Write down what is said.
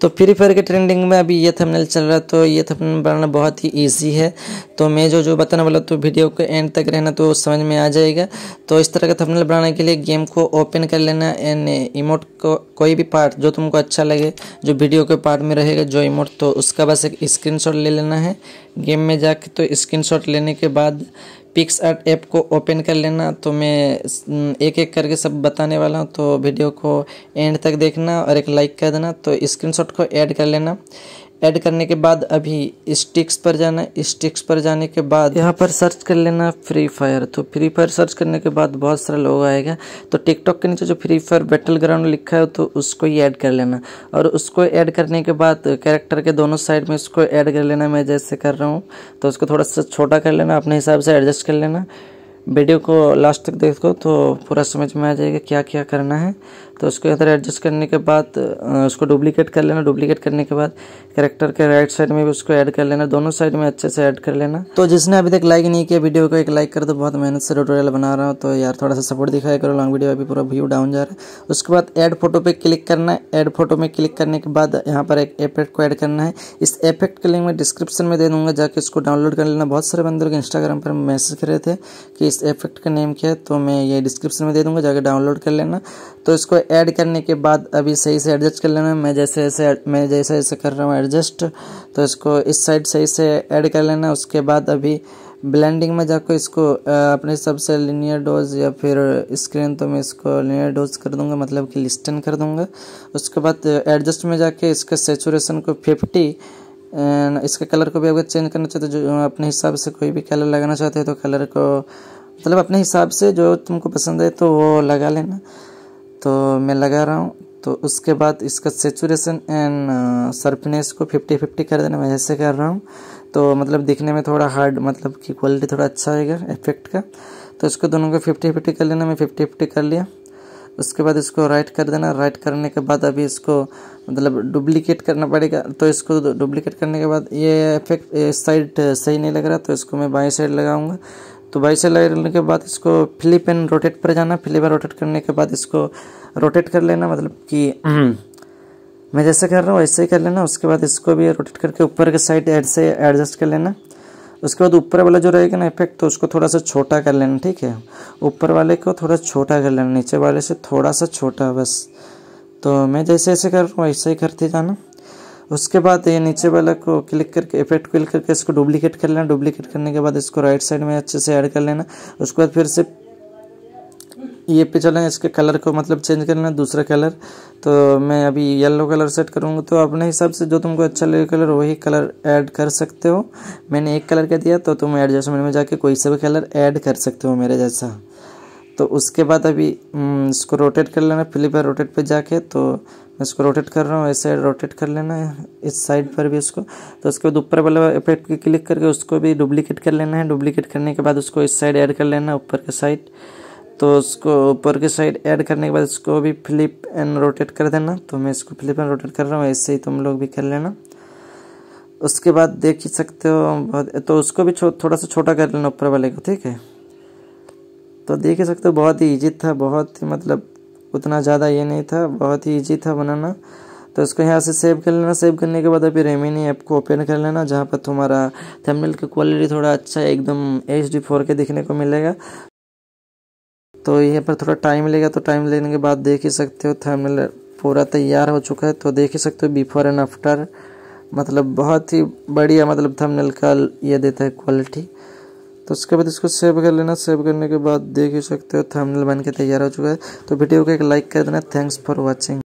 तो Free fire के trending में अभी ये थंबनेल चल रहा है तो ये थंबनेल बनाना बहुत ही इजी है तो मैं जो जो बताने वाला तो वीडियो के एंड तक रहना तो समझ में आ जाएगा तो इस तरह का थंबनेल बनाने के लिए गेम को ओपन कर लेना एंड इमोट को कोई भी पार्ट जो तुमको अच्छा लगे जो वीडियो के पार्ट में रहेगा जो इमोट तो उसका बस एक शॉट ले लेना है गेम में जाके तो शॉट लेने के बाद पिक्स आर्ट ऐप को ओपन कर लेना तो मैं एक एक करके सब बताने वाला हूँ तो वीडियो को एंड तक देखना और एक लाइक कर देना तो स्क्रीनशॉट को ऐड कर लेना ऐड करने के बाद अभी स्टिक्स पर जाना है स्टिक्स पर जाने के बाद यहाँ पर सर्च कर लेना फ्री फायर तो फ्री फायर सर्च करने के बाद बहुत सारा लोग आएगा तो टिकटॉक के नीचे जो फ्री फायर बैटल ग्राउंड लिखा है तो उसको ही ऐड कर लेना और उसको ऐड करने के बाद कैरेक्टर के दोनों साइड में उसको ऐड कर लेना मैं जैसे कर रहा हूँ तो उसको थोड़ा सा छोटा कर लेना अपने हिसाब से एडजस्ट कर लेना वीडियो को लास्ट तक देखो तो पूरा समझ में आ जाएगा क्या क्या करना है तो उसके अंदर एडजस्ट करने के बाद उसको डुप्लीकेट कर लेना डुप्लीकेट करने के बाद करेक्टर के राइट साइड में भी उसको ऐड कर लेना दोनों साइड में अच्छे से ऐड कर लेना तो जिसने अभी तक लाइक नहीं किया वीडियो को एक लाइक कर दो बहुत मेहनत से ट्यूटोरियल बना रहा हूँ तो यार थोड़ा सा सपोर्ट दिखाया करो लॉन्ग वीडियो अभी पूरा व्यू डाउन जा रहा है उसके बाद एड फोटो पे क्लिक करना है एड फोटो में क्लिक करने के बाद यहाँ पर एक एफेक्ट को ऐड करना है इस एफेक्ट के लिंक मैं डिस्क्रिप्शन में दे दूँगा जाके उसको डाउनलोड कर लेना बहुत सारे बंदे लोग इंस्टाग्राम पर मैसेज कर रहे थे कि इस एफेक्ट का नेम क्या है तो मैं ये डिस्क्रिप्शन में दे दूँगा जाके डाउनलोड कर लेना तो इसको ऐड करने के बाद अभी सही से एडजस्ट कर लेना मैं जैसे जैसे मैं जैसे जैसे कर रहा हूँ एडजस्ट तो इसको इस साइड सही से ऐड कर लेना उसके बाद अभी ब्लेंडिंग में जाकर इसको अपने हिसाब से लिनियर डोज या फिर स्क्रीन तो मैं इसको लिनियर डोज कर दूंगा मतलब कि लिस्टन कर दूंगा उसके बाद एडजस्ट में जाके इसके सेचुरेशन को फिफ्टी एंड इसके कलर को भी अगर चेंज करना चाहते हो जो अपने हिसाब से कोई भी कलर लगाना चाहते हैं तो कलर को मतलब अपने हिसाब से जो तुमको पसंद है तो वो लगा लेना तो मैं लगा रहा हूँ तो उसके बाद इसका सेचुरेशन एंड सर्फनेस को फिफ्टी फिफ्टी कर देना मैं ऐसे कर रहा हूँ तो मतलब दिखने में थोड़ा हार्ड मतलब कि क्वालिटी थोड़ा अच्छा आएगा इफेक्ट का तो इसको दोनों को फिफ्टी फिफ्टी कर लेना मैं फिफ्टी फिफ्टी कर लिया उसके बाद इसको राइट कर देना राइट करने के बाद अभी इसको मतलब डुप्लीकेट करना पड़ेगा तो इसको डुप्लीकेट करने के बाद ये इफेक्ट साइड uh, सही नहीं लग रहा तो इसको मैं बाई साइड लगाऊँगा तो भाई से लगने के बाद इसको फ्लिप एंड रोटेट पर जाना फ्लिप एंड रोटेट करने के बाद इसको रोटेट कर लेना मतलब कि हम्म। मैं जैसे कर रहा हूँ वैसे ही कर लेना उसके बाद इसको भी रोटेट करके ऊपर के साइड एड से एडजस्ट कर लेना उसके बाद ऊपर वाला जो रहेगा ना इफेक्ट तो उसको थोड़ा सा छोटा कर लेना ठीक है ऊपर वाले को थोड़ा छोटा कर लेना नीचे वाले से थोड़ा सा छोटा बस तो मैं जैसे ऐसे कर रहा हूँ वैसे ही करते जाना उसके बाद ये नीचे वाला को क्लिक करके इफेक्ट क्लिक करके इसको डुप्लीकेट कर लेना डुप्लीकेट करने के बाद इसको राइट साइड में अच्छे से ऐड कर लेना उसके बाद फिर से ये पे चलें इसके कलर को मतलब चेंज कर लेना दूसरा कलर तो मैं अभी येलो कलर सेट करूँगा तो अपने हिसाब से जो तुमको अच्छा लगे कलर वही कलर ऐड कर सकते हो मैंने एक कलर का दिया तो तुम एडजस्टमेंट में जाके कोई सा भी कलर ऐड कर सकते हो मेरे जैसा तो उसके बाद अभी हम्म, इसको रोटेट कर लेना फ्लिप है रोटेट पे जाके तो मैं इसको रोटेट कर रहा हूँ ऐसे रोटेट कर लेना है इस साइड पर भी उसको तो उसके बाद ऊपर वाला इफेक्ट पे क्लिक करके उसको भी डुप्लीकेट कर लेना है डुप्लीकेट करने के बाद उसको इस साइड ऐड कर लेना ऊपर के साइड तो उसको ऊपर के साइड ऐड करने के बाद उसको भी फ्लिप एंड रोटेट कर देना तो मैं इसको फ्लिप एंड रोटेट कर रहा हूँ ऐसे ही तुम लोग भी कर लेना उसके बाद देख ही सकते हो बहुत तो उसको भी थोड़ा सा छोटा कर लेना ऊपर वाले को ठीक है तो देख ही सकते हो बहुत ही ईजी था बहुत ही मतलब उतना ज़्यादा ये नहीं था बहुत ही ईजी था बनाना तो इसको यहाँ से सेव कर लेना सेव करने के बाद अभी रेमिनी ऐप को ओपन कर लेना जहाँ पर तुम्हारा थंबनेल की क्वालिटी थोड़ा अच्छा एकदम एच डी फोर के देखने को मिलेगा तो यहाँ पर थोड़ा टाइम लेगा तो टाइम लेने के बाद देख ही सकते हो थंबनेल पूरा तैयार हो चुका है तो देख ही सकते हो बिफोर एंड आफ्टर मतलब बहुत ही बढ़िया मतलब थंबनेल का ये देता है क्वालिटी तो उसके बाद इसको सेव कर लेना सेव करने के बाद देख ही सकते हो थंबनेल बन के तैयार हो चुका है तो वीडियो को एक लाइक कर देना थैंक्स फॉर वॉचिंग